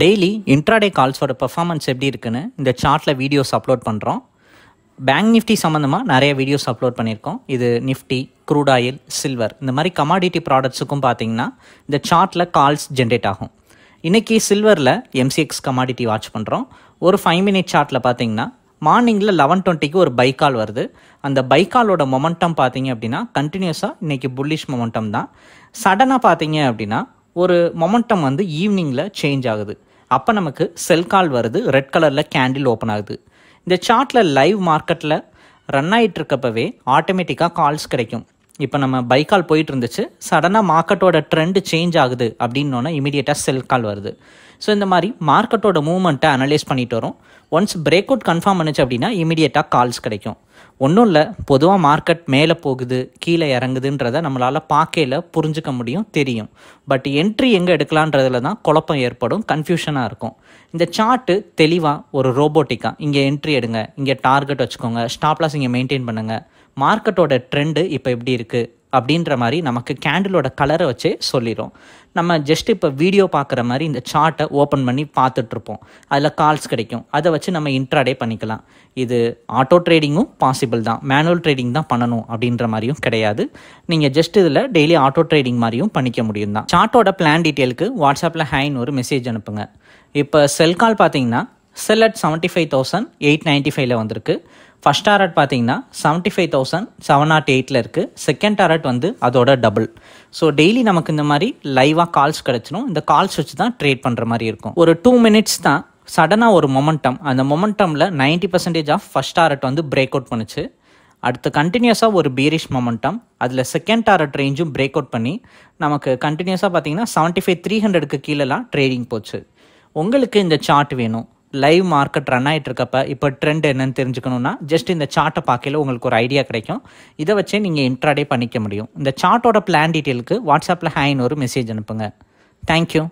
daily intraday கால்ஸோட performance எப்படி இருக்குன்னு இந்த சார்ட்டில் வீடியோஸ் அப்லோட் பண்ணுறோம் பேங்க் நிஃப்டி சம்மந்தமாக நிறைய வீடியோஸ் அப்லோட் பண்ணியிருக்கோம் இது நிஃப்டி க்ரூட் ஆயில் சில்வர் இந்த மாதிரி கமாடிட்டி ப்ராடக்ட்ஸுக்கும் பார்த்தீங்கன்னா இந்த சார்ட்டில் கால்ஸ் ஜென்ரேட் ஆகும் இன்றைக்கி சில்வரில் எம்சிஎக்ஸ் கமாடிட்டி வாட்ச் பண்ணுறோம் ஒரு ஃபைவ் மினிட் சார்ட்டில் பார்த்தீங்கன்னா மார்னிங்கில் லெவன் டுவெண்ட்டிக்கு ஒரு பைக்கால் வருது அந்த பைக்காலோட மொமெண்டம் பார்த்தீங்க அப்படின்னா கண்டினியூஸாக இன்றைக்கி புல்லிஷ் மொமெண்டம் தான் சடனாக பார்த்தீங்க அப்படின்னா ஒரு மொமெண்டம் வந்து ஈவினிங்கில் சேஞ்ச் ஆகுது அப்போ நமக்கு செல் கால் வருது ரெட் கலரில் கேண்டில் ஓப்பன் ஆகுது இந்த சார்ட்டில் லைவ் மார்க்கெட்டில் ரன் ஆகிட்டு இருக்கப்பவே ஆட்டோமேட்டிக்காக கால்ஸ் கிடைக்கும் இப்போ நம்ம பைக்கால் போயிட்டு இருந்துச்சு சடனாக மார்க்கெட்டோட ட்ரெண்ட் சேஞ்ச் ஆகுது அப்படின்னோன்னா இமீடியட்டாக செல் கால் வருது ஸோ இந்த மாதிரி மார்க்கெட்டோட மூவ்மெண்ட்டை அனலைஸ் பண்ணிட்டு வரும் ஒன்ஸ் பிரேக் அவுட் கன்ஃபார்ம் பண்ணிச்சு அப்படின்னா இமீடியட்டாக கால்ஸ் கிடைக்கும் ஒன்றும் இல்லை பொதுவாக மார்க்கெட் மேலே போகுது கீழே இறங்குதுன்றத நம்மளால் பார்க்கையில் புரிஞ்சுக்க முடியும் தெரியும் பட் என்ட்ரி எங்கே எடுக்கலான்றதுல தான் குழப்பம் ஏற்படும் கன்ஃபியூஷனாக இருக்கும் இந்த சார்ட்டு தெளிவாக ஒரு ரோபோட்டிக்காக இங்கே என்ட்ரி எடுங்க இங்கே டார்கெட் வச்சுக்கோங்க ஸ்டாப்லாஸ் இங்கே மெயின்டைன் பண்ணுங்கள் மார்க்கெட்டோட ட்ரெண்டு இப்போ எப்படி இருக்குது அப்படின்ற மாதிரி நமக்கு கேண்டிலோட கலரை வச்சு சொல்லிடும் நம்ம ஜஸ்ட் இப்போ வீடியோ பார்க்குற மாதிரி இந்த சார்ட்டை ஓப்பன் பண்ணி பார்த்துட்ருப்போம் அதில் கால்ஸ் கிடைக்கும் அதை வச்சு நம்ம இன்ட்ராடே பண்ணிக்கலாம் இது ஆட்டோ ட்ரேடிங்கும் பாசிபிள் தான் மேனுவல் ட்ரேடிங் தான் பண்ணணும் அப்படின்ற மாதிரியும் கிடையாது நீங்கள் ஜஸ்ட் இதில் டெய்லி ஆட்டோ ட்ரேடிங் மாதிரியும் பண்ணிக்க முடியும் தான் சார்ட்டோட பிளான் டீட்டெயிலுக்கு வாட்ஸ்அப்பில் ஹைன்னு ஒரு மெசேஜ் அனுப்புங்க இப்போ செல் கால் பார்த்தீங்கன்னா sell at seventy five thousand eight ninety ஃபைவ்ல வந்திருக்கு ஃபஸ்ட் டாரட் பார்த்தீங்கன்னா seventy five thousand seven nought எயிட்டில் இருக்குது செகண்ட் டாரட் வந்து அதோட டபுள் ஸோ டெய்லி நமக்கு இந்த மாதிரி லைவாக கால்ஸ் கிடச்சிரும் இந்த கால்ஸ் வச்சு தான் ட்ரேட் பண்ணுற மாதிரி இருக்கும் ஒரு டூ மினிட்ஸ் தான் சடனாக ஒரு மொமெண்டம் அந்த மொமெண்டமில் ninety percentage of first target வந்து பிரேக் அவுட் பண்ணுச்சு அடுத்து கண்டினியூஸாக ஒரு பீரிஷ் மொமெண்டம் அதில் செகண்ட் டாரட் ரேஞ்சும் பிரேக் அவுட் பண்ணி நமக்கு கண்டினியூஸாக பார்த்தீங்கன்னா செவன்ட்டி ஃபைவ் த்ரீ ஹண்ட்ரடுக்கு கீழெலாம் ட்ரேடிங் போச்சு உங்களுக்கு இந்த சார்ட் வேணும் லைவ் மார்க்கெட் ரன் ஆகிட்டு இருக்கப்ப இப்போ ட்ரெண்ட் என்னன்னு தெரிஞ்சுக்கணுன்னா ஜஸ்ட் இந்த சார்ட்டை பார்க்கல உங்களுக்கு ஒரு ஐடியா கிடைக்கும் இதை வச்சே நீங்கள் இன்ட்ராடே பண்ணிக்க முடியும் இந்த சார்ட்டோட பிளான் டீட்டெயிலுக்கு வாட்ஸ்அப்பில் ஹேன்னு ஒரு மெசேஜ் அனுப்புங்க தேங்க்யூ